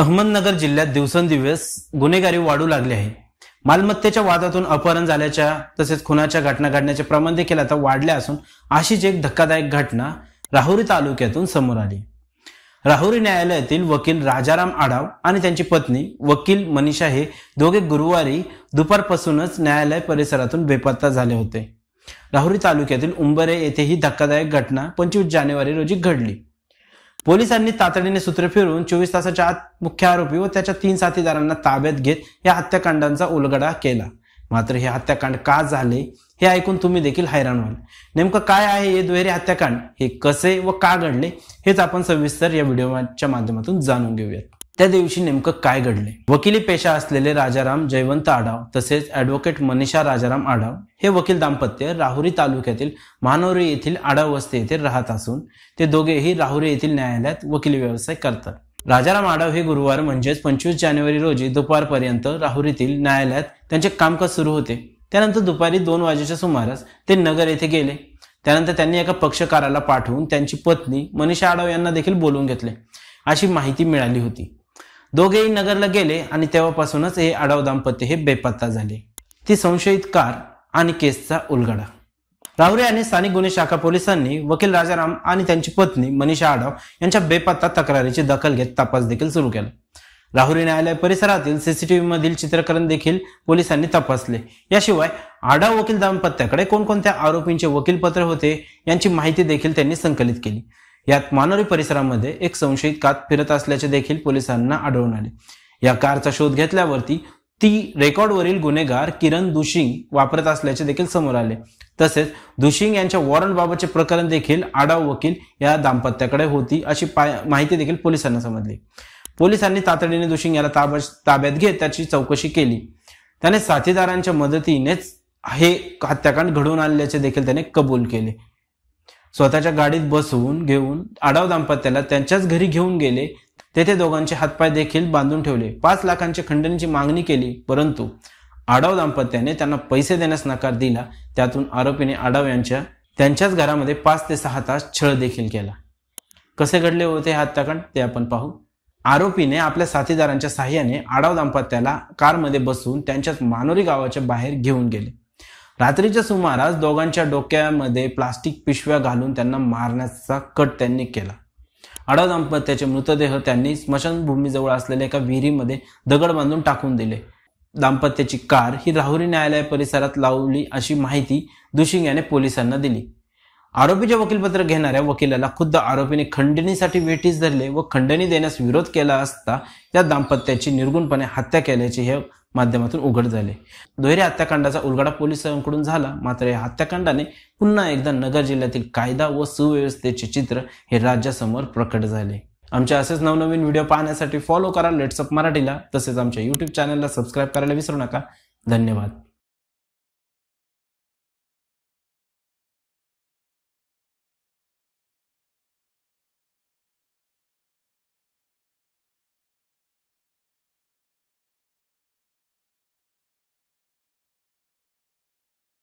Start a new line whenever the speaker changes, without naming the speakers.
अहमदनगर जिल्ह्यात दिवसेंदिवस गुन्हेगारी वाढू लागली आहे मालमत्तेच्या वादातून अपहरण झाल्याच्या तसेच खुनाच्या घटना घडण्याचे प्रमाण देखील आता वाढले असून अशीच एक धक्कादायक घटना राहुरी तालुक्यातून समोर आली राहुरी न्यायालयातील वकील राजाराम आढाव आणि त्यांची पत्नी वकील मनीषा हे दोघे गुरुवारी दुपारपासूनच न्यायालय परिसरातून बेपत्ता झाले होते राहुरी तालुक्यातील उंबरे येथे ही धक्कादायक घटना पंचवीस जानेवारी रोजी घडली पोलिसांनी तातडीने सूत्र फिरून चोवीस तासाच्या आत मुख्य आरोपी व त्याच्या तीन साथीदारांना ताब्यात घेत या हत्याकांडांचा उलगडा केला मात्र हे हत्याकांड का झाले हे ऐकून तुम्ही देखील हैराण व्हाल नेमकं काय आहे हे दुहेरी हत्याकांड हे कसे व का घडले हेच आपण सविस्तर या व्हिडिओच्या माध्यमातून जाणून घेऊयात त्या दिवशी नेमकं काय घडले वकिली पेशा असलेले राजाराम जयवंत आढाव तसेच ऍडव्होकेट मनीषा राजाराम आढाव हे वकील दाम्पत्य राहुरी तालुक्यातील मानोरी येथील आढाव वस्ती येथे राहत असून ते दोघेही राहुरी येथील न्यायालयात वकिली व्यवसाय करतात राजाराम आढाव हे गुरुवार म्हणजेच पंचवीस जानेवारी रोजी दुपारपर्यंत राहुरीतील न्यायालयात त्यांचे कामकाज सुरू होते त्यानंतर दुपारी दोन वाजेच्या सुमारास ते नगर येथे गेले त्यानंतर त्यांनी एका पक्षकाराला पाठवून त्यांची पत्नी मनीषा आढाव यांना देखील बोलवून घेतले अशी माहिती मिळाली होती दोघेही नगरला गेले आणि तेव्हापासूनच हे आडाव दाम्पत्य हे बेपत्ता झाले ती संशयित कार आणि केसचा उलगडा रावरे आणि स्थानिक गुन्हे शाखा पोलिसांनी वकील राजाराम आणि त्यांची पत्नी मनीषा आडाव यांच्या बेपत्ता तक्रारीची दखल घेत तपास देखील सुरू केला राहुरी न्यायालय परिसरातील सीसीटीव्ही मधील चित्रकरण देखील पोलिसांनी तपासले याशिवाय आडाव वकील दाम्पत्याकडे कोणकोणत्या आरोपींचे वकीलपत्र होते यांची माहिती देखील त्यांनी संकलित केली यात मानोरी परिसरामध्ये एक संशयित कात फिरत असल्याचे देखील पोलिसांना आढळून आले या कारचा शोध घेतल्यावरती ती रेकॉर्डवरील गुन्हेगार किरण दुशिंग वापरत असल्याचे देखील समोर आले तसेच दुशिंग यांच्या वॉरंटबाबतचे प्रकरण देखील आडाव वकील या दाम्पत्याकडे होती अशी माहिती देखील पोलिसांना समजली पोलिसांनी तातडीने दुशिंग याला ताब ताब्यात घेत त्याची चौकशी केली त्याने साथीदारांच्या मदतीनेच हे हत्याकांड घडवून आणल्याचे देखील त्याने कबूल केले स्वतःच्या गाडीत बसवून घेऊन आडाव दाम्पत्याला त्यांच्याच घरी घेऊन गेले तेथे दोघांचे हातपाय देखील बांधून ठेवले पाच लाखांच्या खंडणीची मागणी केली परंतु आडाव दाम्पत्याने त्यांना पैसे देण्यास नकार दिला त्यातून आरोपीने आडाव यांच्या त्यांच्याच घरामध्ये पाच ते सहा तास छळ देखील केला कसे घडले होते हत्याकांड ते आपण पाहू आरोपीने आपल्या साथीदारांच्या सहाय्याने आडाव दाम्पत्याला कारमध्ये बसवून त्यांच्याच मानोरी गावाच्या बाहेर घेऊन गेले रात्रीच्या सुमारास दोघांच्या डोक्यामध्ये प्लास्टिक पिशव्या घालून त्यांना मारण्याचा कट त्यांनी केला अडा दाम्पत्याचे मृतदेह त्यांनी स्मशानभूमीजवळ असलेल्या एका विहिरीमध्ये दगड बांधून टाकून दिले दाम्पत्याची कार ही राहुरी न्यायालय परिसरात लावली अशी माहिती दुशिंग याने पोलिसांना दिली आरोपीचे वकीलपत्र घेणाऱ्या वकिलाला खुद्द आरोपीने खंडणीसाठी वेटीस धरले व खंडणी देण्यास विरोध केला असता त्या दाम्पत्याची निर्गुणपणे हत्या केल्याचे हे माध्यमातून उघड झाले दुहेरी हत्याकांडाचा उलगडा पोलिसांकडून झाला मात्र या हत्याकांडाने पुन्हा एकदा नगर जिल्ह्यातील कायदा व सुव्यवस्थेचे चित्र हे राज्यासमोर प्रकट झाले आमचे असेच नवनवीन व्हिडिओ पाहण्यासाठी फॉलो करा लेट्सअप मराठीला तसेच आमच्या युट्यूब चॅनलला सबस्क्राईब करायला विसरू नका धन्यवाद